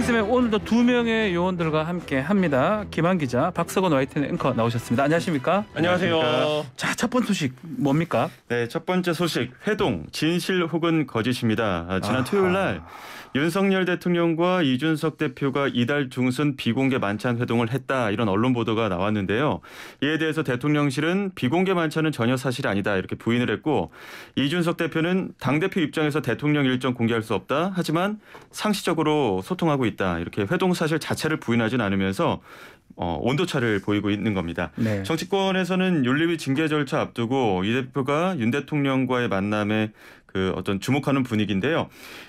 킹스맨 오늘도 두 명의 요원들과 함께 합니다. 김한 기자, 박석원 와이튼 앵커 나오셨습니다. 안녕하십니까? 안녕하세요. 자, 첫 번째 소식 뭡니까? 네, 첫 번째 소식 회동 진실 혹은 거짓입니다. 아, 지난 토요일 날 윤석열 대통령과 이준석 대표가 이달 중순 비공개 만찬 회동을 했다 이런 언론 보도가 나왔는데요. 이에 대해서 대통령실은 비공개 만찬은 전혀 사실이 아니다 이렇게 부인을 했고 이준석 대표는 당 대표 입장에서 대통령 일정 공개할 수 없다 하지만 상시적으로 소통하고 있다 이렇게 회동 사실 자체를 부인하진 않으면서 어, 온도차를 보이고 있는 겁니다. 네. 정치권에서는 윤리위 징계 절차 앞두고 이 대표가 윤 대통령과의 만남에 그 어떤 주목하는 분위기인데요.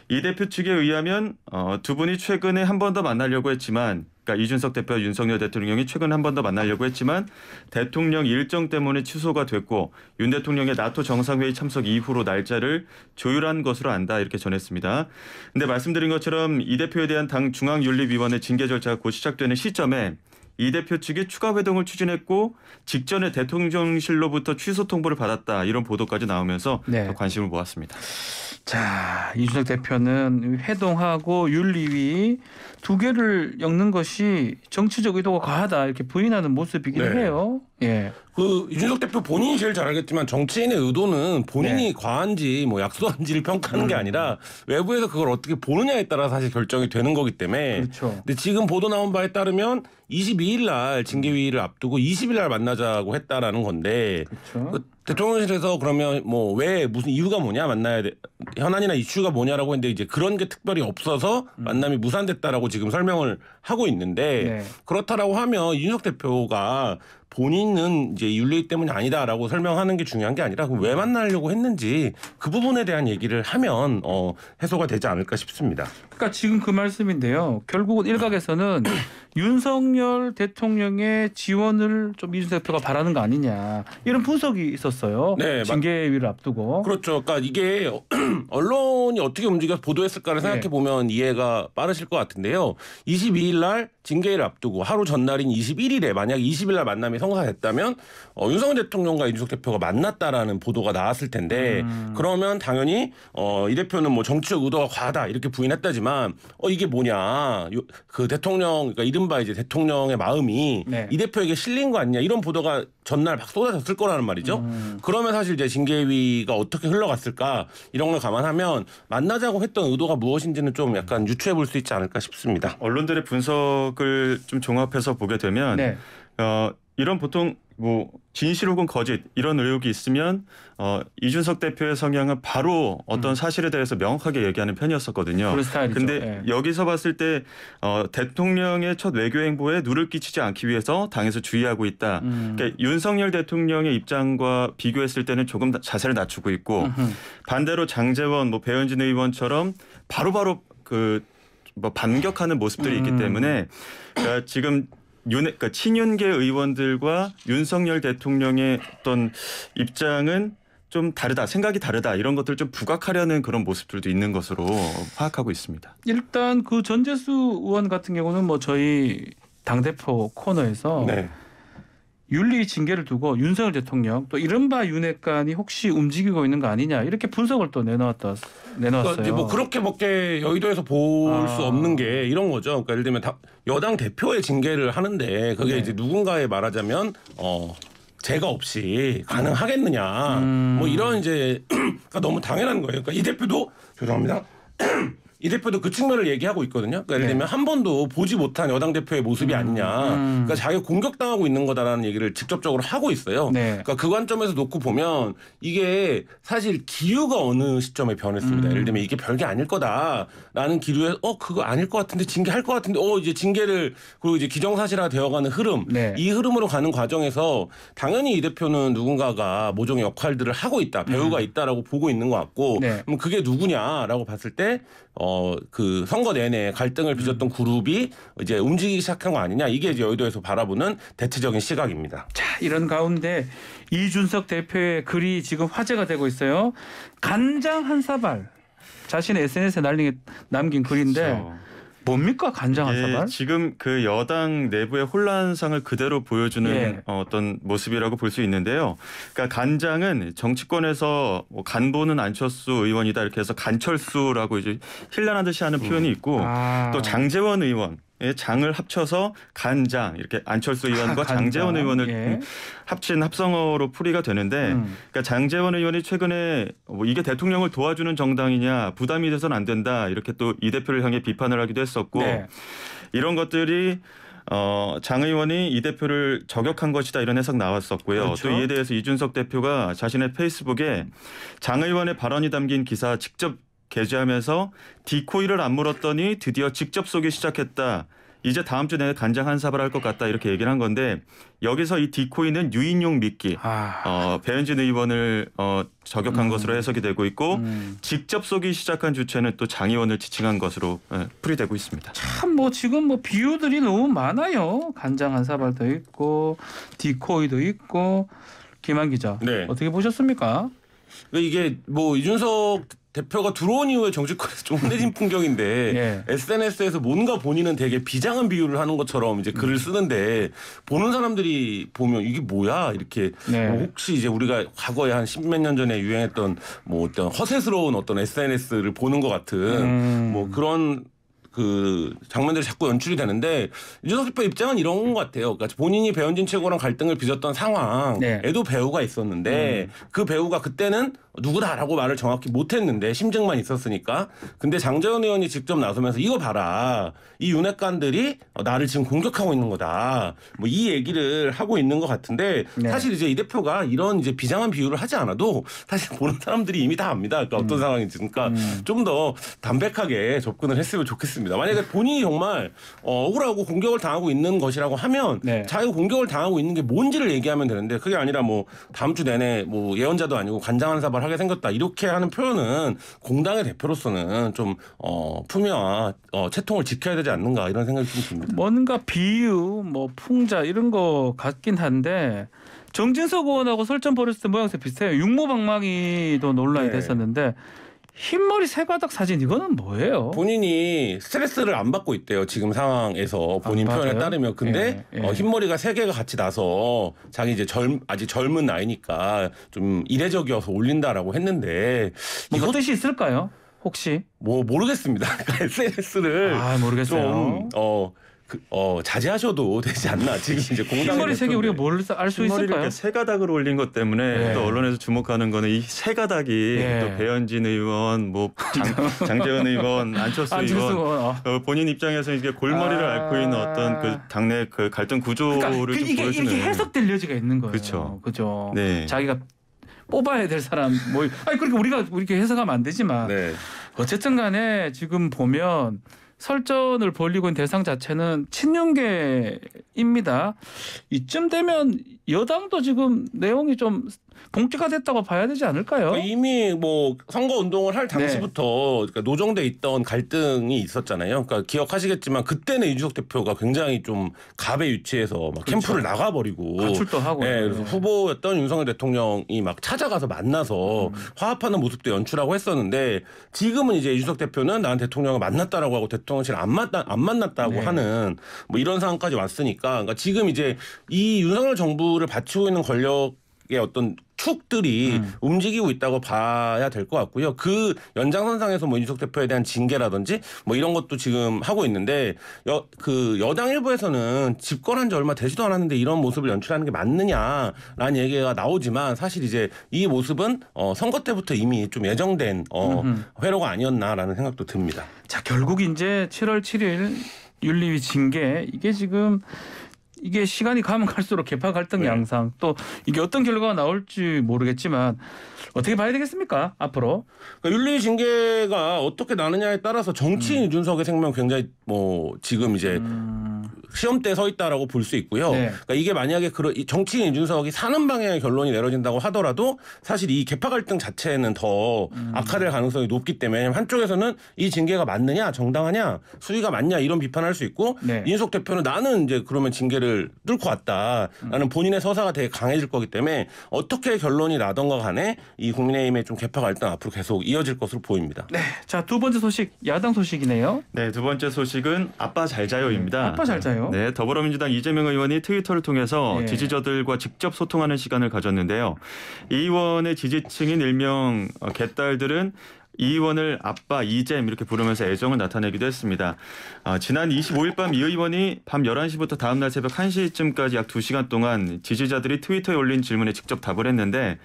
이 대표 측에 의하면 어, 두 분이 최근에 한 번 더 만나려고 했지만 그러니까 이준석 대표 와 윤석열 대통령이 최근 에한 번 더 만나려고 했지만 대통령 일정 때문에 취소가 됐고 윤 대통령의 나토 정상회의 참석 이후로 날짜를 조율한 것으로 안다 이렇게 전했습니다. 근데 말씀드린 것처럼 이 대표에 대한 당 중앙윤리위원회 징계 절차가 곧 시작되는 시점에 이 대표 측이 추가 회동을 추진했고 직전에 대통령실로부터 취소 통보를 받았다 이런 보도까지 나오면서 네. 관심을 모았습니다. 자 이준석 대표는 회동하고 윤리위 두 개를 엮는 것이 정치적 의도가 과하다 이렇게 부인하는 모습이기도 네. 해요. 예. 그 이준석 대표 본인이 제일 잘 알겠지만 정치인의 의도는 본인이 네. 과한지 뭐 약소한지를 평가하는 음. 게 아니라 외부에서 그걸 어떻게 보느냐에 따라 사실 결정이 되는 거기 때문에 그렇죠. 근데 지금 보도 나온 바에 따르면 22일 날 징계위를 앞두고 20일 날 만나자고 했다라는 건데 그렇죠. 그 대통령실에서 그러면 뭐 왜 무슨 이유가 뭐냐 만나야 돼 현안이나 이슈가 뭐냐라고 했는데 이제 그런 게 특별히 없어서 음. 만남이 무산됐다라고 지금 설명을 하고 있는데 네. 그렇다라고 하면 윤석 대표가 본인은 이제 윤리 때문이 아니다라고 설명하는 게 중요한 게 아니라 왜 만나려고 했는지 그 부분에 대한 얘기를 하면 어, 해소가 되지 않을까 싶습니다. 그러니까 지금 그 말씀인데요. 결국은 일각에서는 윤석열 대통령의 지원을 좀 이준석 대표가 바라는 거 아니냐 이런 분석이 있었어요. 네, 징계위를 앞두고. 그렇죠. 그러니까 이게 언론이 어떻게 움직여 보도했을까를 생각해 네. 보면 이해가 빠르실 것 같은데요. 22일 날 징계위를 앞두고 하루 전날인 21일에 만약 20일 날 만남이 성사됐다면 어, 윤석열 대통령과 이준석 대표가 만났다라는 보도가 나왔을 텐데 음. 그러면 당연히 어, 이 대표는 뭐 정치적 의도가 과하다 이렇게 부인했다지만. 있지만 어 이게 뭐냐 요, 그 대통령 그러니까 이른바 이제 대통령의 마음이 네. 이 대표에게 실린 거 아니냐 이런 보도가 전날 막 쏟아졌을 거라는 말이죠. 음. 그러면 사실 이제 징계위가 어떻게 흘러갔을까 이런 걸 감안하면 만나자고 했던 의도가 무엇인지는 좀 약간 유추해 볼 수 있지 않을까 싶습니다. 언론들의 분석을 좀 종합해서 보게 되면 네. 어, 이런 보통 뭐 진실 혹은 거짓 이런 의혹이 있으면 어 이준석 대표의 성향은 바로 어떤 음. 사실에 대해서 명확하게 얘기하는 편이었었거든요. 근데 예. 여기서 봤을 때 어 대통령의 첫 외교 행보에 누를 끼치지 않기 위해서 당에서 주의하고 있다. 음. 그러니까 윤석열 대통령의 입장과 비교했을 때는 조금 자세를 낮추고 있고 음흠. 반대로 장재원 뭐 배현진 의원처럼 바로바로 그뭐 반격하는 모습들이 음. 있기 때문에 그러니까 지금 윤, 그러니까 친윤계 의원들과 윤석열 대통령의 어떤 입장은 좀 다르다, 생각이 다르다 이런 것들 좀 부각하려는 그런 모습들도 있는 것으로 파악하고 있습니다. 일단 그 전재수 의원 같은 경우는 뭐 저희 당 대표 코너에서 네. 윤리 징계를 두고 윤석열 대통령 또 이른바 윤핵관이 혹시 움직이고 있는 거 아니냐 이렇게 분석을 또 내놨다 내놨어요. 그러니까 뭐 그렇게밖에 뭐 여의도에서 볼수 아. 없는 게 이런 거죠. 그러니까 예를 들면 다, 여당 대표의 징계를 하는데 그게 네. 이제 누군가에 말하자면 어 제가 없이 가능하겠느냐 음. 뭐 이런 이제 그러니까 너무 당연한 거예요. 그러니까 이 대표도 죄송합니다. 이 대표도 그 측면을 얘기하고 있거든요. 그러니까 예를 네. 들면 한 번도 보지 못한 여당 대표의 모습이 음, 아니냐. 그러니까 음. 자기가 공격당하고 있는 거다라는 얘기를 직접적으로 하고 있어요. 네. 그러니까 그 관점에서 놓고 보면 이게 사실 기류가 어느 시점에 변했습니다. 음. 예를 들면 이게 별게 아닐 거다라는 기류에 어 그거 아닐 것 같은데 징계할 것 같은데 어 이제 징계를 그리고 이제 기정사실화 되어가는 흐름 네. 이 흐름으로 가는 과정에서 당연히 이 대표는 누군가가 모종의 역할들을 하고 있다 배우가 음. 있다라고 보고 있는 것 같고 네. 그럼 그게 누구냐라고 봤을 때 어. 어, 그 선거 내내 갈등을 빚었던 음. 그룹이 이제 움직이기 시작한 거 아니냐 이게 이제 여의도에서 바라보는 대체적인 시각입니다. 자 이런 가운데 이준석 대표의 글이 지금 화제가 되고 있어요. 간장 한 사발 자신의 SNS에 날린 남긴 글인데. 그렇죠. 뭡니까 간장한 예, 사발? 지금 그 여당 내부의 혼란상을 그대로 보여주는 예. 어, 어떤 모습이라고 볼 수 있는데요. 그러니까 간장은 정치권에서 뭐 간보는 안철수 의원이다 이렇게 해서 간철수라고 이제 힐난한 듯이 하는 음. 표현이 있고 아. 또 장재원 의원 예, 장을 합쳐서 간장 이렇게 안철수 아, 의원과 장재원 의원을 예. 음, 합친 합성어로 풀이가 되는데 음. 그러니까 장재원 의원이 최근에 뭐 이게 대통령을 도와주는 정당이냐 부담이 돼선 안 된다 이렇게 또 이 대표를 향해 비판을 하기도 했었고 네. 이런 것들이 어, 장 의원이 이 대표를 저격한 것이다 이런 해석 나왔었고요. 그렇죠. 또 이에 대해서 이준석 대표가 자신의 페이스북에 장 의원의 발언이 담긴 기사 직접 게재하면서 디코이를 안 물었더니 드디어 직접 쏘기 시작했다. 이제 다음 주 내에 간장 한 사발 할 것 같다 이렇게 얘기를 한 건데 여기서 이 디코이는 유인용 미끼 아. 어, 배현진 의원을 어, 저격한 음. 것으로 해석이 되고 있고 음. 직접 쏘기 시작한 주체는 또 장 의원을 지칭한 것으로 예, 풀이되고 있습니다. 참 뭐 지금 뭐 비유들이 너무 많아요. 간장 한 사발도 있고 디코이도 있고 김한 기자 네. 어떻게 보셨습니까? 그러니까 이게 뭐 이준석 대표가 들어온 이후에 정치권에서 좀 흔해진 풍경인데 예. SNS에서 뭔가 본인은 되게 비장한 비유를 하는 것처럼 이제 글을 음. 쓰는데 보는 사람들이 보면 이게 뭐야 이렇게 네. 뭐 혹시 이제 우리가 과거에 한 십몇 년 전에 유행했던 뭐 어떤 허세스러운 어떤 SNS를 보는 것 같은 음. 뭐 그런 그 장면들이 자꾸 연출이 되는데 유재석 대표 입장은 이런 것 같아요. 그러니까 본인이 배현진 최고랑 갈등을 빚었던 상황에도 네. 배우가 있었는데 음. 그 배우가 그때는 누구다라고 말을 정확히 못했는데 심증만 있었으니까 근데 장재현 의원이 직접 나서면서 이거 봐라 이 윤핵관들이 나를 지금 공격하고 있는 거다 뭐 이 얘기를 하고 있는 것 같은데 네. 사실 이제 이 대표가 이런 이제 비장한 비유를 하지 않아도 사실 보는 사람들이 이미 다 압니다 그러니까 어떤 음. 상황인지 그러니까 음. 좀더 담백하게 접근을 했으면 좋겠습니다. 있습니다. 만약에 본인이 정말 어, 억울하고 공격을 당하고 있는 것이라고 하면 네. 자기가 공격을 당하고 있는 게 뭔지를 얘기하면 되는데 그게 아니라 뭐 다음 주 내내 뭐 예언자도 아니고 관장한사발 하게 생겼다 이렇게 하는 표현은 공당의 대표로서는 좀 어, 품위와 어, 채통을 지켜야 되지 않는가 이런 생각이 좀 듭니다. 뭔가 비유, 뭐 풍자 이런 거 같긴 한데 정진석 의원하고 설전 벌였을 때 모양새 비슷해요. 육모방망이도 논란이 네. 됐었는데 흰머리 새가닥 사진 이거는 뭐예요? 본인이 스트레스를 안 받고 있대요 지금 상황에서 본인 아, 표현에 따르면 근데 예, 예. 어, 흰머리가 세 개가 같이 나서 자기 이제 젊 아직 젊은 나이니까 좀 이례적이어서 올린다라고 했는데 뭐 이거 그 뜻이 있을까요? 혹시 뭐 모르겠습니다. SNS를 그 아 모르겠어요. 좀어 그, 어, 자제하셔도 되지 않나 지금 이제 흰머리 공당의 색이 우리가 뭘 알수 머리를 이렇게 있을까요? 세 가닥으로 올린 것 때문에 예. 또 언론에서 주목하는 거는 이세 가닥이 예. 또 배현진 의원, 뭐 장, 장재현 의원, 안철수 아, 의원 어. 어 본인 입장에서 이게 골머리를 아. 앓고 있는 어떤 그 당내 그 갈등 구조를 그러니까 좀 그 이게 보여주는. 이게 해석될 여지가 있는 거예요. 그쵸. 그죠. 네. 자기가 뽑아야 될 사람 뭐 아니 그렇게 우리가 이렇게 해석하면 안 되지만 네. 어쨌든 간에 지금 보면 설전을 벌리고 있는 대상 자체는 친윤계입니다. 이쯤 되면 여당도 지금 내용이 좀 공개가 됐다고 봐야 되지 않을까요? 그러니까 이미 뭐 선거 운동을 할 당시부터 네. 그러니까 노정돼 있던 갈등이 있었잖아요. 그러니까 기억하시겠지만 그때는 이준석 대표가 굉장히 좀 갑에 유치해서 막 그렇죠. 캠프를 나가버리고 출도 하고. 예, 그래서 네. 후보였던 윤석열 대통령이 막 찾아가서 만나서 음. 화합하는 모습도 연출하고 했었는데 지금은 이제 이준석 대표는 난 대통령을 만났다라고 하고 대통령실 안 만나 안 만났다고 네. 하는 뭐 이런 상황까지 왔으니까 그러니까 지금 이제 이 윤석열 정부를 바치고 있는 권력 어떤 축들이 음. 움직이고 있다고 봐야 될 것 같고요. 그 연장선상에서 뭐 이준석 대표에 대한 징계라든지 뭐 이런 것도 지금 하고 있는데 여, 그 여당 일부에서는 집권한 지 얼마 되지도 않았는데 이런 모습을 연출하는 게 맞느냐라는 얘기가 나오지만 사실 이제 이 모습은 어, 선거 때부터 이미 좀 예정된 어, 회로가 아니었나라는 생각도 듭니다. 자 결국 이제 7월 7일 윤리위 징계 이게 지금 이게 시간이 가면 갈수록 개파 갈등 네. 양상 또 이게 어떤 결과가 나올지 모르겠지만 어떻게 봐야 되겠습니까 앞으로 그러니까 윤리 징계가 어떻게 나느냐에 따라서 정치인 음. 이준석의 생명 굉장히 뭐 지금 이제 음. 시험대서 있다라고 볼 수 있고요. 네. 그러니까 이게 만약에 그런 정치인 이준석이 사는 방향의 결론이 내려진다고 하더라도 사실 이 개파 갈등 자체는 더 음. 악화될 가능성이 높기 때문에 한쪽에서는 이 징계가 맞느냐 정당하냐 수위가 맞냐 이런 비판할 수 있고 네. 이석 대표는 나는 이제 그러면 징계를 문제를 뚫고 왔다라는 음. 본인의 서사가 되게 강해질 거기 때문에 어떻게 결론이 나던가 간에 이 국민의힘의 좀 개파가 일단 앞으로 계속 이어질 것으로 보입니다. 네. 자, 두 번째 소식 야당 소식이네요. 네, 두 번째 소식은 아빠 잘 자요입니다. 음, 아빠 잘 자요. 네, 더불어민주당 이재명 의원이 트위터를 통해서 예. 지지자들과 직접 소통하는 시간을 가졌는데요. 이 의원의 지지층인 일명 개딸들은 어, 이 의원을 아빠 이잼 이렇게 부르면서 애정을 나타내기도 했습니다. 아, 지난 25일 밤 이 의원이 밤 11시부터 다음날 새벽 1시쯤까지 약 2시간 동안 지지자들이 트위터에 올린 질문에 직접 답을 했는데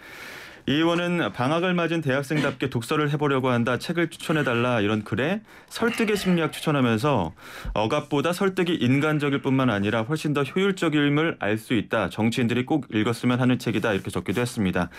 이 의원은 방학을 맞은 대학생답게 독서를 해보려고 한다. 책을 추천해달라 이런 글에 설득의 심리학 추천하면서 억압보다 설득이 인간적일 뿐만 아니라 훨씬 더 효율적임을 알 수 있다. 정치인들이 꼭 읽었으면 하는 책이다 이렇게 적기도 했습니다.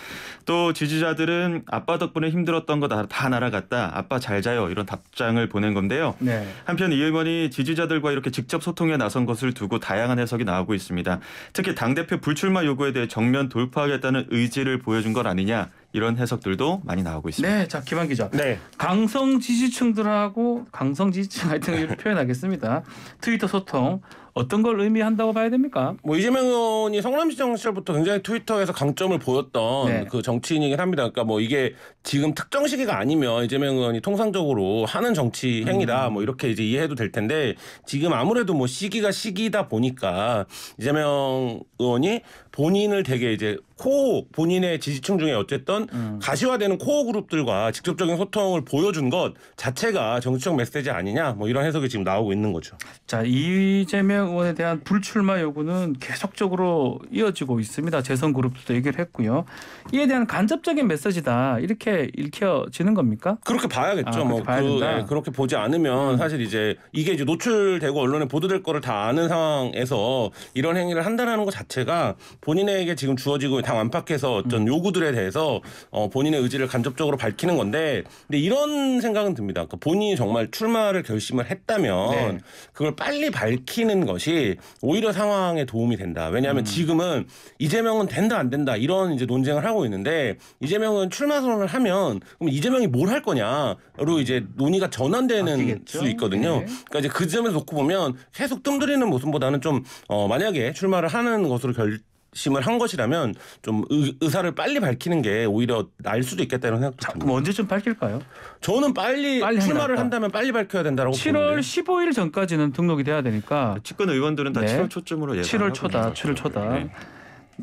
또 지지자들은 아빠 덕분에 힘들었던 거 다 날아갔다. 아빠 잘 자요 이런 답장을 보낸 건데요. 네. 한편 이 의원이 지지자들과 이렇게 직접 소통에 나선 것을 두고 다양한 해석이 나오고 있습니다. 특히 당 대표 불출마 요구에 대해 정면 돌파하겠다는 의지를 보여준 것 아니냐. yeah 이런 해석들도 많이 나오고 있습니다. 네, 자 김한 기자. 네. 강성 지지층들하고 강성 지지층 하여이 표현하겠습니다. 트위터 소통 어떤 걸 의미한다고 봐야 됩니까? 뭐 이재명 의원이 성남시장 시절부터 굉장히 트위터에서 강점을 보였던 네. 그 정치인이긴 합니다. 그러니까 뭐 이게 지금 특정 시기가 아니면 이재명 의원이 통상적으로 하는 정치 행위다 음. 뭐 이렇게 이제 이해해도 될 텐데 지금 아무래도 뭐 시기가 시기다 보니까 이재명 의원이 본인을 되게 이제 코 본인의 지지층 중에 어쨌든 음. 가시화되는 코어 그룹들과 직접적인 소통을 보여준 것 자체가 정치적 메시지 아니냐 뭐 이런 해석이 지금 나오고 있는 거죠. 자 이재명 의원에 대한 불출마 요구는 계속적으로 이어지고 있습니다. 재선 그룹도 얘기를 했고요. 이에 대한 간접적인 메시지다 이렇게 읽혀지는 겁니까? 그렇게 봐야겠죠. 아, 뭐 그, 예, 그렇게 보지 않으면 음. 사실 이제 이게 이제 노출되고 언론에 보도될 거를 다 아는 상황에서 이런 행위를 한다라는 것 자체가 본인에게 지금 주어지고 당 안팎에서 어떤 음. 요구들에 대해서 어, 본인의 의지를 간접적으로 밝히는 건데 근데 이런 생각은 듭니다. 그니까 본인이 정말 출마를 결심을 했다면 네. 그걸 빨리 밝히는 것이 오히려 상황에 도움이 된다. 왜냐하면 음. 지금은 이재명은 된다 안 된다 이런 이제 논쟁을 하고 있는데 이재명은 출마 선언을 하면 그럼 이재명이 뭘 할 거냐로 이제 논의가 전환되는 바뀌수 있거든요. 네. 그러니까 이제 그 점에서 놓고 보면 계속 뜸들이는 모습보다는 좀 어, 만약에 출마를 하는 것으로 결 심을 한 것이라면 좀 의, 사를 빨리 밝히는 게 오히려 날 수도 있겠다는 생각도 자, 그럼 언제쯤 밝힐까요? 저는 빨리, 빨리 출마를 해놨다. 한다면 빨리 밝혀야 된다고 7월 15일 전까지는 등록이 돼야 되니까 아, 집권 의원들은 다 네. 7월 초쯤으로 예상 7월 초다. 7월 초다. 네.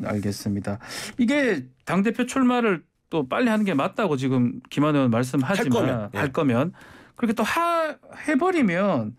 알겠습니다. 이게 당 대표 출마를 또 빨리 하는 게 맞다고 지금 김한 의원 말씀하지만 할 거면, 할 거면. 그렇게 또 하, 해버리면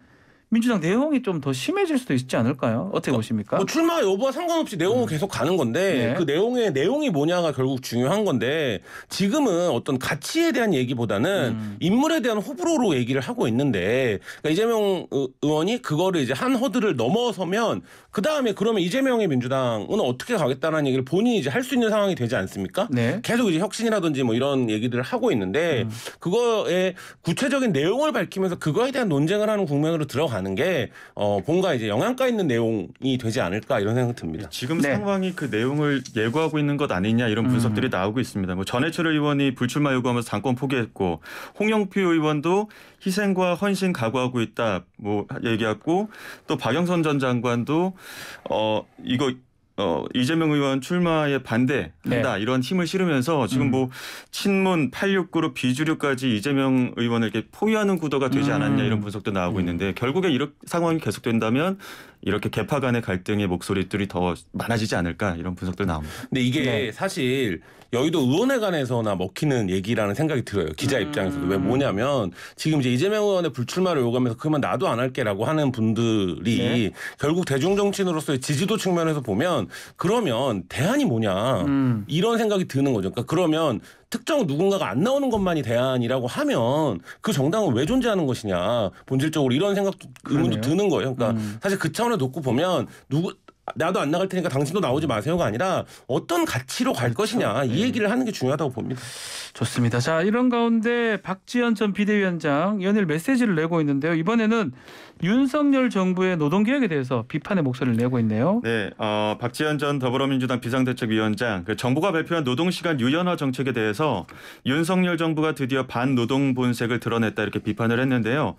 민주당 내용이 좀 더 심해질 수도 있지 않을까요? 어떻게 어, 보십니까? 뭐 출마 여부와 상관없이 내용은 음. 계속 가는 건데 네. 그 내용의 내용이 뭐냐가 결국 중요한 건데 지금은 어떤 가치에 대한 얘기보다는 음. 인물에 대한 호불호로 얘기를 하고 있는데 그러니까 이재명 의원이 그거를 이제 한 허들을 넘어서면 그 다음에 그러면 이재명의 민주당은 어떻게 가겠다는 얘기를 본인이 이제 할 수 있는 상황이 되지 않습니까? 네. 계속 이제 혁신이라든지 뭐 이런 얘기들을 하고 있는데 음. 그거에 구체적인 내용을 밝히면서 그거에 대한 논쟁을 하는 국면으로 들어가. 가는 게 어, 뭔가 이제 영향가 있는 내용이 되지 않을까 이런 생각 듭니다. 지금 네. 상황이 그 내용을 예고하고 있는 것 아니냐 이런 음. 분석들이 음. 나오고 있습니다. 뭐 전해철 의원이 불출마 요구하면서 당권 포기했고 홍영표 의원도 희생과 헌신 각오하고 있다 뭐 얘기했고 또 박영선 전 장관도 어 이거 어, 이재명 의원 출마에 반대한다 네. 이런 힘을 실으면서 지금 음. 뭐 친문 86그룹 비주류까지 이재명 의원을 이렇게 포위하는 구도가 되지 음. 않았냐 이런 분석도 나오고 음. 있는데 결국에 이런 상황이 계속된다면 이렇게 개파 간의 갈등의 목소리들이 더 많아지지 않을까 이런 분석들 나옵니다. 근데 이게 네. 사실 여의도 의원회관에서나 먹히는 얘기라는 생각이 들어요. 기자 음. 입장에서도. 왜 뭐냐면 지금 이제 이재명 의원의 불출마를 요구하면서 그만 나도 안 할게라고 하는 분들이 네. 결국 대중정치인으로서의 지지도 측면에서 보면 그러면 대안이 뭐냐 음. 이런 생각이 드는 거죠. 그러니까 그러면 특정 누군가가 안 나오는 것만이 대안이라고 하면 그 정당은 왜 존재하는 것이냐 본질적으로 이런 생각도 의문도 드는 거예요. 그러니까 음. 사실 그차원에 놓고 보면 누구 나도 안 나갈 테니까 당신도 나오지 마세요가 아니라 어떤 가치로 갈 그렇죠. 것이냐 이 네. 얘기를 하는 게 중요하다고 봅니다. 좋습니다. 자 이런 가운데 박지현 전 비대위원장 연일 메시지를 내고 있는데요. 이번에는 윤석열 정부의 노동개혁에 대해서 비판의 목소리를 내고 있네요. 네, 어, 박지현 전 더불어민주당 비상대책위원장 그 정부가 발표한 노동시간 유연화 정책에 대해서 윤석열 정부가 드디어 반노동 본색을 드러냈다 이렇게 비판을 했는데요.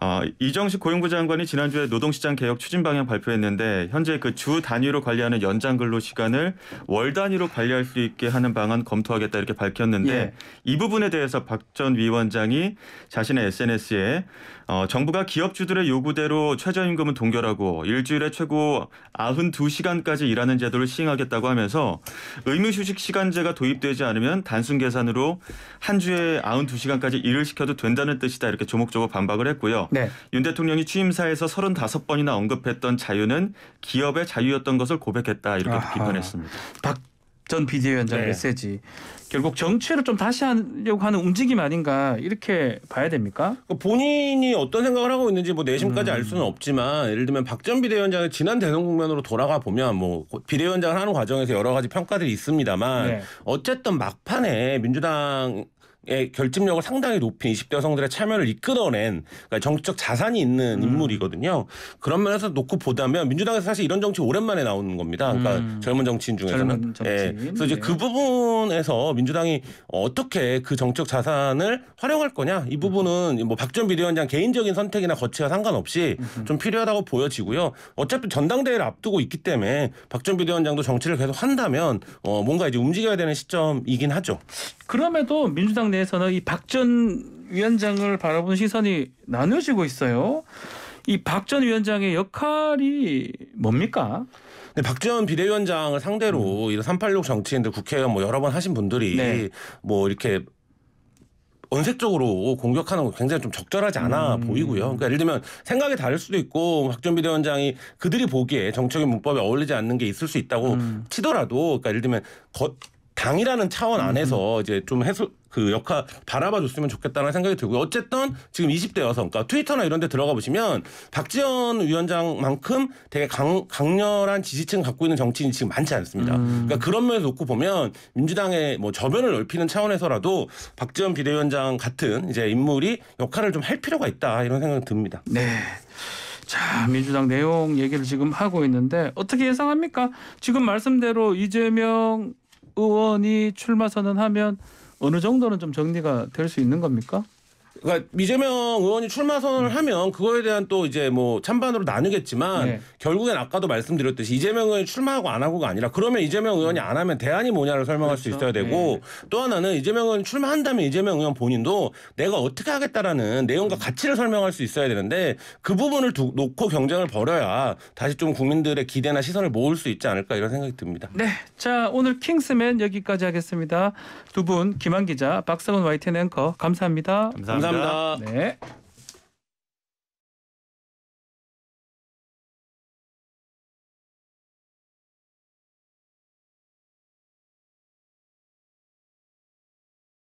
어, 이정식 고용부 장관이 지난주에 노동시장 개혁 추진 방향 발표했는데 현재 그 주 단위로 관리하는 연장 근로 시간을 월 단위로 관리할 수 있게 하는 방안 검토하겠다 이렇게 밝혔는데 예. 이 부분에 대해서 박 전 위원장이 자신의 SNS에 어, 정부가 기업주들의 요구대로 최저임금은 동결하고 일주일에 최고 92시간까지 일하는 제도를 시행하겠다고 하면서 의무휴식 시간제가 도입되지 않으면 단순 계산으로 한 주에 92시간까지 일을 시켜도 된다는 뜻이다 이렇게 조목조목 반박을 했고요. 네. 윤 대통령이 취임사에서 35번이나 언급했던 자유는 기업의 자유였던 것을 고백했다 이렇게 아하. 비판했습니다. 박전 비대위원장 네. 메시지 결국 정치를 좀 다시 하려고 하는 움직임 아닌가 이렇게 봐야 됩니까? 그 본인이 어떤 생각을 하고 있는지 뭐 내심까지 음. 알 수는 없지만 예를 들면 박 전 비대위원장이 지난 대선 국면으로 돌아가 보면 뭐 비대위원장을 하는 과정에서 여러 가지 평가들이 있습니다만 네. 어쨌든 막판에 민주당 의 결집력을 상당히 높인 20대 여성들의 참여를 이끌어낸 그러니까 정치적 자산이 있는 음. 인물이거든요. 그런 면에서 놓고 보다면 민주당에서 사실 이런 정치 오랜만에 나오는 겁니다. 그러니까 음. 젊은 정치인 중에서는. 젊은 예. 정치인. 예. 그래서 이제 네. 그 부분에서 민주당이 어떻게 그 정치적 자산을 활용할 거냐 이 부분은 뭐 박 전 비대위원장 개인적인 선택이나 거취와 상관없이 좀 필요하다고 보여지고요. 어차피 전당대회를 앞두고 있기 때문에 박 전 비대위원장도 정치를 계속 한다면 어 뭔가 이제 움직여야 되는 시점이긴 하죠. 그럼에도 민주당 내에서는 이 박 전 위원장을 바라보는 시선이 나누어지고 있어요. 이 박 전 위원장의 역할이 뭡니까? 네, 박지원 비대위원장을 상대로 음. 이런 386 정치인들 국회의원 뭐 여러 번 하신 분들이 네. 뭐 이렇게 원색적으로 공격하는 건 굉장히 좀 적절하지 않아 음. 보이고요. 그러니까 예를 들면 생각이 다를 수도 있고 박 전 비대위원장이 그들이 보기에 정책의 문법에 어울리지 않는 게 있을 수 있다고 음. 치더라도 그러니까 예를 들면 겉 당이라는 차원 안에서 이제 좀 해소 그 역할 바라봐줬으면 좋겠다는 생각이 들고요. 어쨌든 지금 20대 여성, 그러니까 트위터나 이런 데 들어가 보시면 박지원 위원장만큼 되게 강, 강렬한 지지층 갖고 있는 정치인이 지금 많지 않습니다. 음. 그러니까 그런 면에서 놓고 보면 민주당의 뭐 저변을 넓히는 차원에서라도 박지원 비대위원장 같은 이제 인물이 역할을 좀 할 필요가 있다 이런 생각이 듭니다. 네. 자 민주당 내용 얘기를 지금 하고 있는데 어떻게 예상합니까? 지금 말씀대로 이재명 의원이 출마 선언하면 어느 정도는 좀 정리가 될 수 있는 겁니까? 그러니까 이재명 의원이 출마 선언을 음. 하면 그거에 대한 또 이제 뭐 찬반으로 나누겠지만 네. 결국엔 아까도 말씀드렸듯이 이재명 의원이 출마하고 안 하고가 아니라 그러면 이재명 의원이 음. 안 하면 대안이 뭐냐를 설명할 그렇죠. 수 있어야 되고 네. 또 하나는 이재명 의원이 출마한다면 이재명 의원 본인도 내가 어떻게 하겠다라는 내용과 음. 가치를 설명할 수 있어야 되는데 그 부분을 두, 놓고 경쟁을 벌여야 다시 좀 국민들의 기대나 시선을 모을 수 있지 않을까 이런 생각이 듭니다. 네. 자, 오늘 킹스맨 여기까지 하겠습니다. 두 분 김한 기자, 박성훈 YTN 앵커 감사합니다. 감사합니다. 감사합니다. 네.